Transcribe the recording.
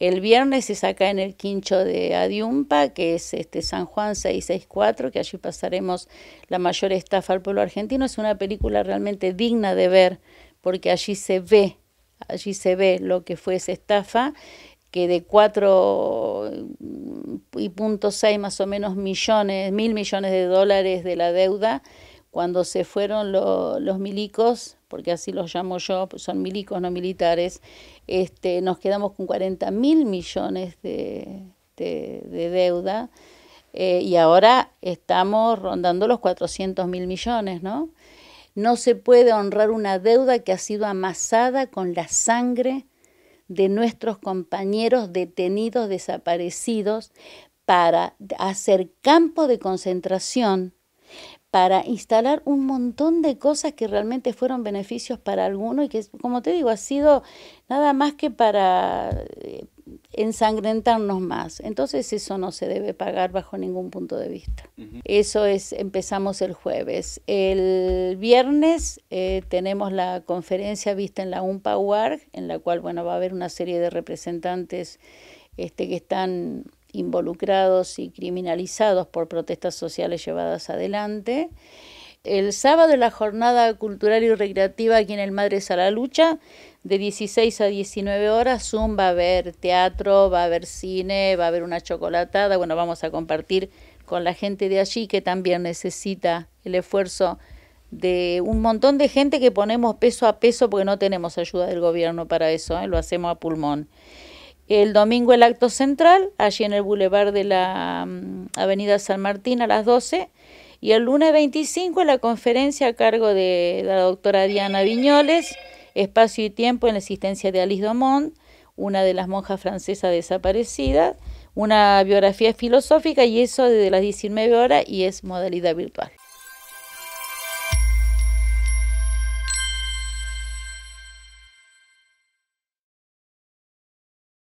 El viernes es acá en el quincho de Adiumpa, que es este San Juan 664, que allí pasaremos la mayor estafa al pueblo argentino. Es una película realmente digna de ver, porque allí se ve, allí se ve lo que fue esa estafa, que de 4 mm, y punto más o menos millones, mil millones de dólares de la deuda cuando se fueron los milicos, porque así los llamo yo, pues son milicos, no militares, este, nos quedamos con 40 mil millones de, deuda eh, y ahora estamos rondando los 400 mil millones, ¿no? No se puede honrar una deuda que ha sido amasada con la sangre de nuestros compañeros detenidos, desaparecidos, para hacer campo de concentración para instalar un montón de cosas que realmente fueron beneficios para alguno y que, como te digo, ha sido nada más que para eh, ensangrentarnos más. Entonces eso no se debe pagar bajo ningún punto de vista. Eso es, empezamos el jueves. El viernes eh, tenemos la conferencia vista en la UMPA UARG, en la cual bueno, va a haber una serie de representantes este, que están involucrados y criminalizados por protestas sociales llevadas adelante. El sábado la jornada cultural y recreativa aquí en el Madres a la Lucha, de 16 a 19 horas, Zoom va a haber teatro, va a haber cine, va a haber una chocolatada, bueno, vamos a compartir con la gente de allí que también necesita el esfuerzo de un montón de gente que ponemos peso a peso porque no tenemos ayuda del gobierno para eso, ¿eh? lo hacemos a pulmón. El domingo el acto central, allí en el bulevar de la mm, Avenida San Martín a las 12. Y el lunes 25 la conferencia a cargo de la doctora Diana Viñoles, Espacio y Tiempo en la existencia de Alice Domont, una de las monjas francesas desaparecidas, una biografía filosófica y eso desde las 19 horas y es modalidad virtual.